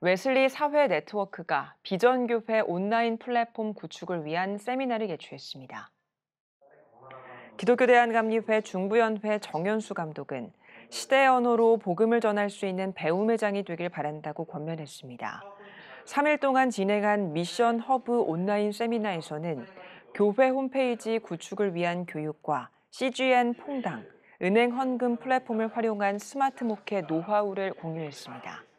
웨슬리 사회 네트워크가 비전교회 온라인 플랫폼 구축을 위한 세미나를 개최했습니다. 기독교 대한감리회 중부연회 정현수 감독은 시대 언어로 복음을 전할 수 있는 배움의 장이 되길 바란다고 권면했습니다. 3일 동안 진행한 미션 허브 온라인 세미나에서는 교회 홈페이지 구축을 위한 교육과 CGN 퐁당, 은행 헌금 플랫폼을 활용한 스마트 목회 노하우를 공유했습니다.